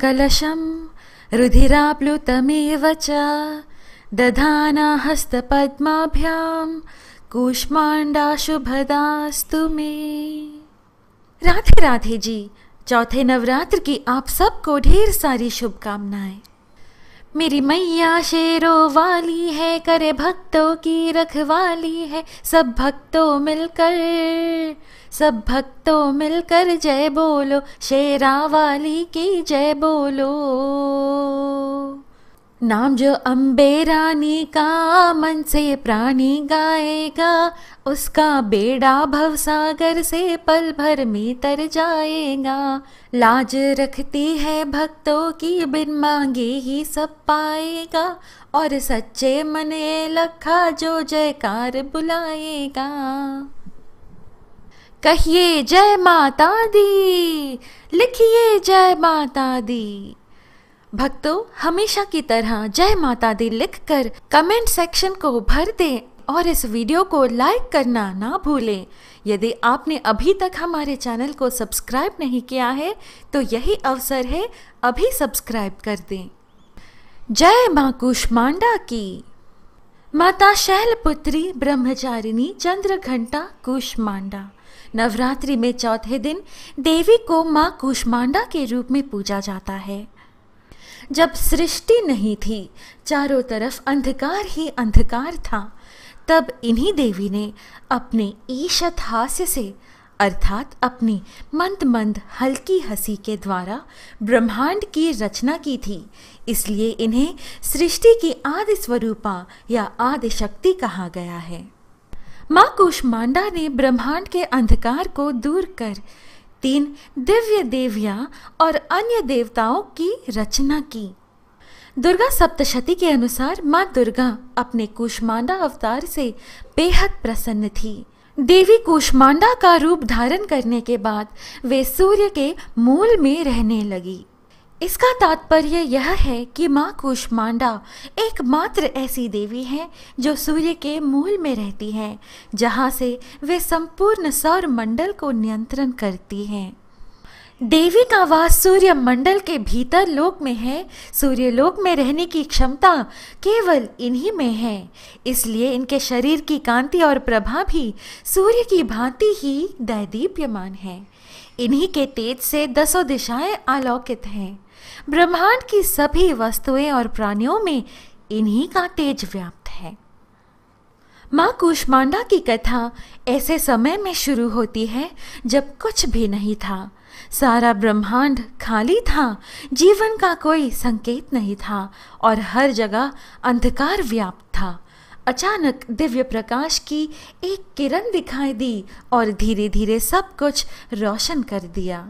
कलशम रुधिराप्लुतमेव च दधाना हस्तपद्माभ्यां शुभदास्तु मे राधे राधे जी चौथे नवरात्र की आप सबको ढेर सारी शुभकामनाएं मेरी मैया शेरों वाली है करे भक्तों की रखवाली है सब भक्तों मिलकर सब भक्तों मिलकर जय बोलो शेरा वाली की जय बोलो नाम जो अम्बे रानी का मन से प्राणी गाएगा उसका बेड़ा भव सागर से पल भर में तर जाएगा लाज रखती है भक्तों की बिन मांगे ही सब पाएगा और सच्चे मन लखा जो जयकार बुलाएगा कहिए जय माता दी लिखिए जय माता दी भक्तों हमेशा की तरह जय माता दी लिख कर कमेंट सेक्शन को भर दें और इस वीडियो को लाइक करना ना भूलें यदि आपने अभी तक हमारे चैनल को सब्सक्राइब नहीं किया है तो यही अवसर है अभी सब्सक्राइब कर दें जय माँ कुष्मांडा की माता शैलपुत्री ब्रह्मचारिणी चंद्र घंटा कुष्मांडा नवरात्रि में चौथे दिन देवी को माँ कुष्मांडा के रूप में पूजा जाता है जब सृष्टि नहीं थी चारों तरफ अंधकार ही अंधकार था तब इन्हीं देवी ने अपने ईशत हास्य से अर्थात अपनी मंद मंद हल्की हंसी के द्वारा ब्रह्मांड की रचना की थी इसलिए इन्हें सृष्टि की आदि स्वरूपा या आदि शक्ति कहा गया है माँ कुष्मांडा ने ब्रह्मांड के अंधकार को दूर कर तीन दिव्य देवियां और अन्य देवताओं की रचना की दुर्गा सप्तशती के अनुसार माँ दुर्गा अपने कुष्मांडा अवतार से बेहद प्रसन्न थी देवी कुष्मांडा का रूप धारण करने के बाद वे सूर्य के मूल में रहने लगी इसका तात्पर्य यह है कि माँ कुष्मांडा एकमात्र ऐसी देवी हैं जो सूर्य के मूल में रहती हैं जहाँ से वे संपूर्ण सौर मंडल को नियंत्रण करती हैं देवी का वास सूर्य मंडल के भीतर लोक में है सूर्य लोक में रहने की क्षमता केवल इन्हीं में है इसलिए इनके शरीर की कांति और प्रभा भी सूर्य की भांति ही दैदीप्यमान है इन्हीं के तेज से दसों दिशाएं आलोकित हैं ब्रह्मांड की सभी वस्तुएं और प्राणियों में इन्हीं का तेज व्याप्त है माँ कुष्मांडा की कथा ऐसे समय में शुरू होती है जब कुछ भी नहीं था सारा ब्रह्मांड खाली था जीवन का कोई संकेत नहीं था और हर जगह अंधकार व्याप्त था अचानक दिव्य प्रकाश की एक किरण दिखाई दी और धीरे धीरे सब कुछ रोशन कर दिया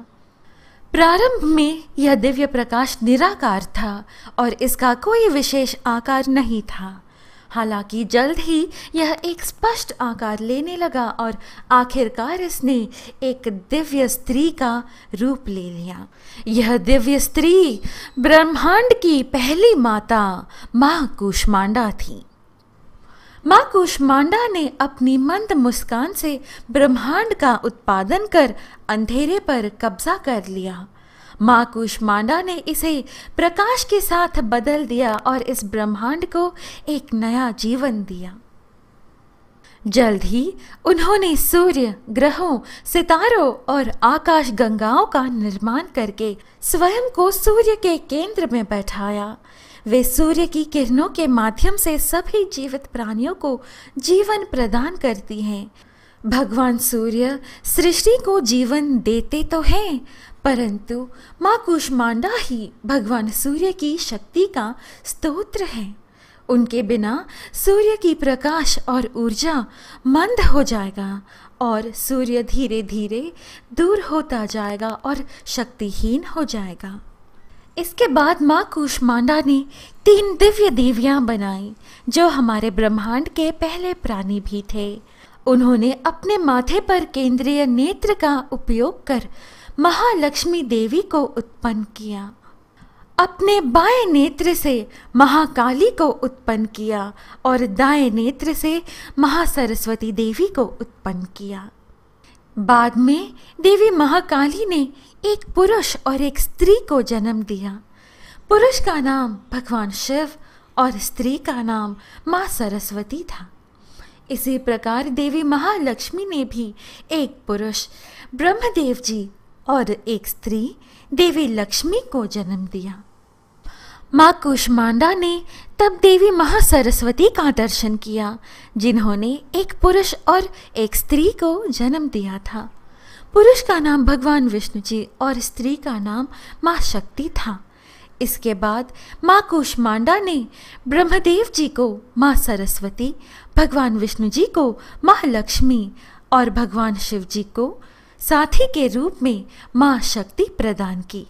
प्रारंभ में यह दिव्य प्रकाश निराकार था और इसका कोई विशेष आकार नहीं था हालांकि जल्द ही यह एक स्पष्ट आकार लेने लगा और आखिरकार इसने एक दिव्य स्त्री का रूप ले लिया यह दिव्य स्त्री ब्रह्मांड की पहली माता माँ कुष्मांडा थी माँ कुष्मांडा ने अपनी मंद मुस्कान से ब्रह्मांड का उत्पादन कर अंधेरे पर कब्जा कर लिया माँ कुष्मांडा ने इसे प्रकाश के साथ बदल दिया और इस ब्रह्मांड को एक नया जीवन दिया जल्द ही उन्होंने सूर्य ग्रहों सितारों और आकाश गंगाओं का निर्माण करके स्वयं को सूर्य के केंद्र में बैठाया वे सूर्य की किरणों के माध्यम से सभी जीवित प्राणियों को जीवन प्रदान करती हैं भगवान सूर्य सृष्टि को जीवन देते तो हैं परंतु माँ कुष्मांडा ही भगवान सूर्य की शक्ति का स्तोत्र है उनके बिना सूर्य की प्रकाश और ऊर्जा मंद हो जाएगा और सूर्य धीरे धीरे दूर होता जाएगा और शक्तिहीन हो जाएगा इसके बाद माँ कुष्मांडा ने तीन दिव्य देवियाँ बनाई जो हमारे ब्रह्मांड के पहले प्राणी भी थे उन्होंने अपने माथे पर केंद्रीय नेत्र का उपयोग कर महालक्ष्मी देवी को उत्पन्न किया अपने बाएं नेत्र से महाकाली को उत्पन्न किया और दाएं नेत्र से महासरस्वती देवी को उत्पन्न किया बाद में देवी महाकाली ने एक पुरुष और एक स्त्री को जन्म दिया पुरुष का नाम भगवान शिव और स्त्री का नाम माँ सरस्वती था इसी प्रकार देवी महालक्ष्मी ने भी एक पुरुष ब्रह्मदेव जी और एक स्त्री देवी लक्ष्मी को जन्म दिया माँ कुष्मांडा ने तब देवी महासरस्वती का दर्शन किया जिन्होंने एक पुरुष और एक स्त्री को जन्म दिया था पुरुष का नाम भगवान विष्णु जी और स्त्री का नाम माँ शक्ति था इसके बाद माँ कुष्मांडा ने ब्रह्मदेव जी को माँ सरस्वती भगवान विष्णु जी को महालक्ष्मी और भगवान शिव जी को साथी के रूप में माँ शक्ति प्रदान की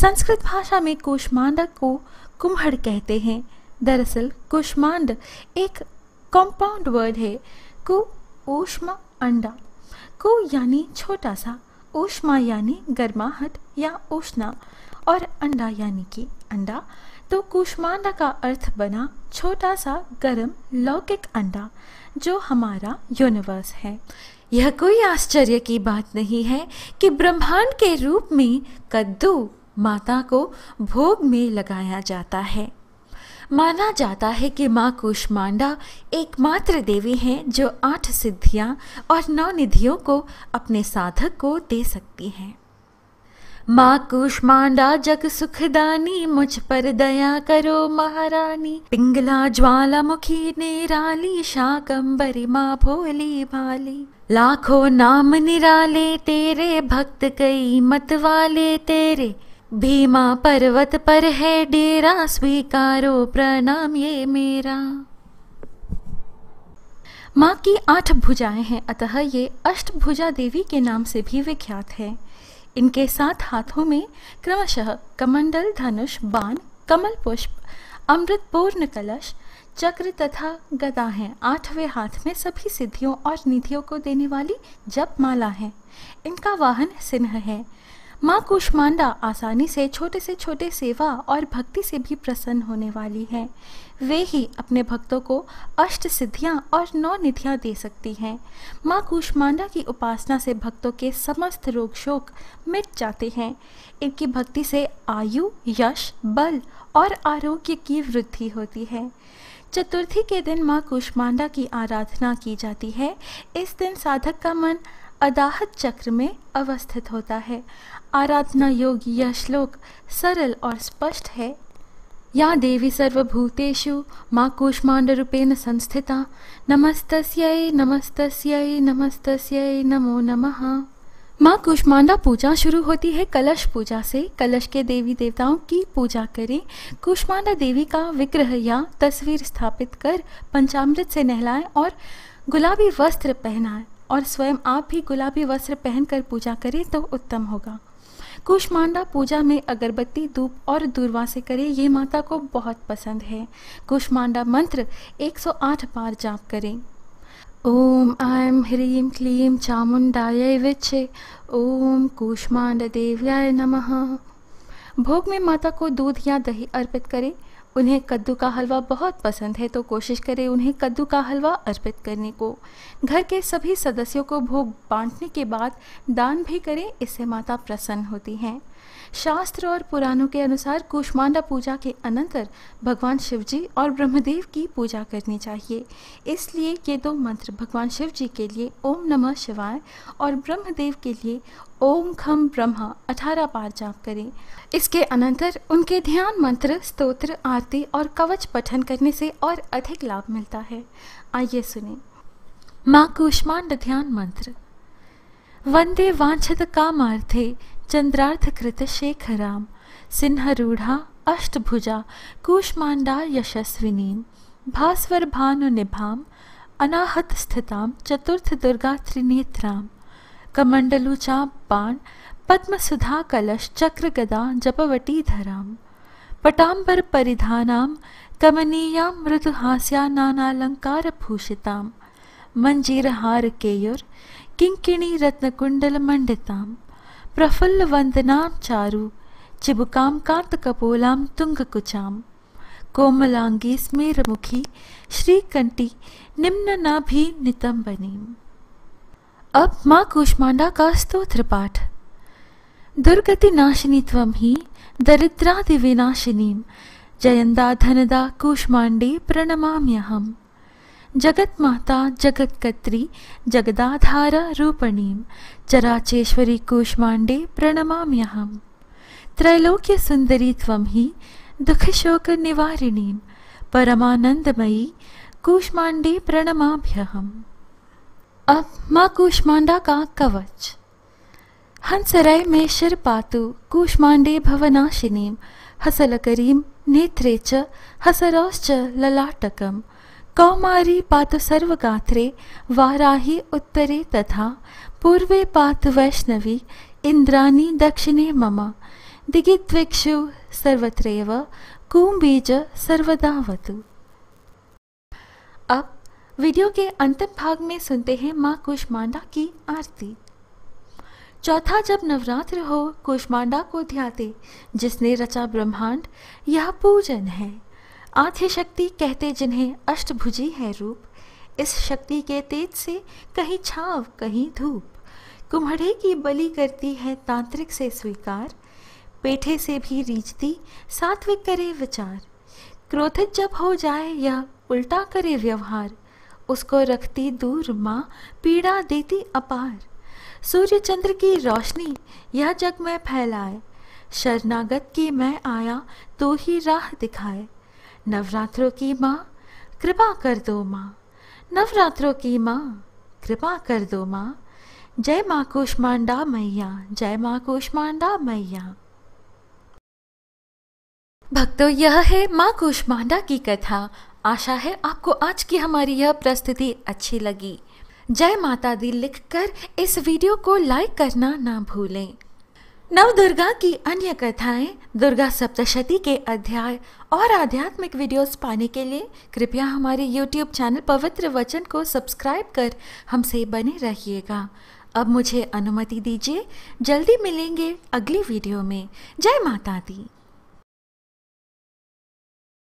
संस्कृत भाषा में कुष्मांड को कुम्हड़ कहते हैं दरअसल कुष्मांड एक कंपाउंड वर्ड है कु ऊष्मा अंडा कु यानी छोटा सा ऊष्मा यानी गर्माहट या उष्णा और अंडा यानी कि अंडा तो कुष्मांडा का अर्थ बना छोटा सा गर्म लौकिक अंडा जो हमारा यूनिवर्स है यह कोई आश्चर्य की बात नहीं है कि ब्रह्मांड के रूप में कद्दू माता को भोग में लगाया जाता है माना जाता है कि माँ कुष्मांडा एकमात्र देवी हैं जो आठ सिद्धियाँ और नौ निधियों को अपने साधक को दे सकती हैं माँ कुष्मांडा जग सुखदानी मुझ पर दया करो महारानी पिंगला ज्वालामुखी निराली शाकंबरी माँ भोली भाली लाखों नाम निराले तेरे भक्त कई मत वाले तेरे भीमा पर्वत पर है डेरा स्वीकारो प्रणाम ये मेरा माँ की आठ भुजाएं हैं अतः ये अष्टभुजा देवी के नाम से भी विख्यात है इनके साथ हाथों में क्रमशः कमंडल धनुष बाण कमल पुष्प अमृत पूर्ण कलश चक्र तथा गदा हैं आठवें हाथ में सभी सिद्धियों और निधियों को देने वाली जप माला है इनका वाहन सिंह है माँ कुष्मांडा आसानी से छोटे से छोटे सेवा और भक्ति से भी प्रसन्न होने वाली है वे ही अपने भक्तों को अष्ट सिद्धियाँ और नौ निधियाँ दे सकती हैं माँ कुष्मांडा की उपासना से भक्तों के समस्त रोग शोक मिट जाते हैं इनकी भक्ति से आयु यश बल और आरोग्य की वृद्धि होती है चतुर्थी के दिन माँ कुष्मांडा की आराधना की जाती है इस दिन साधक का मन अदाहत चक्र में अवस्थित होता है आराधना योग यह श्लोक सरल और स्पष्ट है या देवी सर्वभूतेषु माँ कूष्मांडरूपेण संस्थिता नमस्तस्यै नमस्तस्यै नमस्तस्यै नमो नमः माँ कुष्मांडा पूजा शुरू होती है कलश पूजा से कलश के देवी देवताओं की पूजा करें कुष्मांडा देवी का विग्रह या तस्वीर स्थापित कर पंचामृत से नहलाएं और गुलाबी वस्त्र पहनाएं और स्वयं आप भी गुलाबी वस्त्र पहनकर पूजा करें तो उत्तम होगा कुशमांडा पूजा में अगरबत्ती धूप और दूरवा से करें ये माता को बहुत पसंद है कुशमांडा मंत्र 108 बार जाप करें ओम ऐं ह्रीं क्लीं चामुण्डायै विच्छे ॐ कूष्माण्डदेव्याय नमः भोग में माता को दूध या दही अर्पित करें उन्हें कद्दू का हलवा बहुत पसंद है तो कोशिश करें उन्हें कद्दू का हलवा अर्पित करने को घर के सभी सदस्यों को भोग बांटने के बाद दान भी करें इससे माता प्रसन्न होती हैं शास्त्र और पुराणों के अनुसार कुष्मांडा पूजा के अनंतर भगवान शिव जी और ब्रह्मदेव की पूजा करनी चाहिए इसलिए ये दो मंत्र भगवान शिव जी के लिए ओम नमः शिवाय और ब्रह्मदेव के लिए ओम खम ब्रह्म अठारह बार जाप करें इसके अनंतर उनके ध्यान मंत्र स्तोत्र आरती और कवच पठन करने से और अधिक लाभ मिलता है आइए सुने माँ कुष्मांड ध्यान मंत्र वंदे वांछित कामार्थे चन्द्रार्थकृतशेखरां सिंहरूढा अष्टभुजा कूष्माण्डा यशस्विनीं भास्वरभानुनिभाम् अनाहतस्थितां चतुर्थदुर्गात्रिनेत्रां कमण्डलुचां पान् पद्मसुधाकलश्चक्रगदा जपवटीधरां पटाम्बरपरिधानां कमनीयां मृदुहास्या नानालङ्कारभूषितां मञ्जीरहारकेयुर्किङ्किणीरत्नकुण्डलमण्डिताम् प्रफुल्लवन्दनां चारु चिबुकां कान्तकपोलां तुङ्गकुचां कोमलाङ्गी स्मेरमुखी मा अपमा का स्तोत्रपाठ दुर्गतिनाशिनी त्वं हि दरिद्रादिविनाशिनीं जयन्दाधनदा कूष्माण्डे प्रणमाम्यहम् जगत माता जगत्कत्री जगदाधार रूपणीं चराचेश्वरी कूष्माण्डे प्रणमाम्यहं त्रैलोक्यसुन्दरी त्वं हि दुःखशोकनिवारिणीं परमानन्दमयी कूष्माण्डे प्रणमाभ्यहम् अब माँ कूष्मांडा का कवच हंसराय में शिर पातु कूष्मांडे भवनाशिनी हसलकरीम नेत्रे च हसरौश्च ललाटकम् कौमारी पात सर्वगात्रे वाराही उत्तरे तथा पूर्वे पात वैष्णवी इंद्राणी दक्षिणे मम दिगिद्विक्षु सर्वत्रैव कुंबीज सर्वदावतु अब वीडियो के अंतिम भाग में सुनते हैं माँ कुष्मांडा की आरती चौथा जब नवरात्र हो कुष्मांडा को ध्याते जिसने रचा ब्रह्मांड यह पूजन है आंखें शक्ति कहते जिन्हें अष्टभुजी है रूप इस शक्ति के तेज से कहीं छाव कहीं धूप कुम्हड़े की बलि करती है तांत्रिक से स्वीकार पेठे से भी रीछती सात्विक करे विचार क्रोधित जब हो जाए या उल्टा करे व्यवहार उसको रखती दूर माँ पीड़ा देती अपार सूर्य चंद्र की रोशनी यह जग में फैलाए शरणागत की मैं आया तो ही राह दिखाए नवरात्रों की माँ कृपा कर दो माँ नवरात्रों की माँ कृपा कर दो माँ जय माँ कुष्मांडा मैया जय माँ कुष्मांडा मैया भक्तों यह है माँ कुष्मांडा की कथा आशा है आपको आज की हमारी यह प्रस्तुति अच्छी लगी जय माता दी लिखकर इस वीडियो को लाइक करना ना भूलें नवदुर्गा की अन्य कथाएं दुर्गा सप्तशती के अध्याय और आध्यात्मिक वीडियोस पाने के लिए कृपया हमारे यूट्यूब चैनल पवित्र वचन को सब्सक्राइब कर हमसे बने रहिएगा अब मुझे अनुमति दीजिए जल्दी मिलेंगे अगली वीडियो में जय माता दी